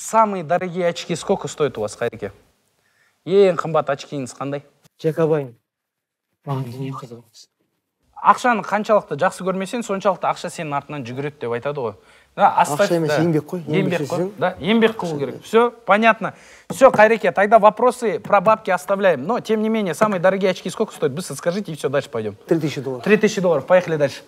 самые дорогие очки сколько стоят у вас қайреке ең қымбат очкиіңіз қандай жакобайн маған дүние қызық емес ақшаны қаншалықты жақсы көрмесең соншалықты ақша сенің артынан жүгіреді деп айтады ғой да ақша емес еңбек қой еңбек қой да еңбек қылу керек все понятно все қайреке тогда вопросы про бабки оставляем но тем не менее самые дорогие очки сколько стоят быстро скажите и все дальше пойдем три тысячи долларов три тысячи долларов поехали дальше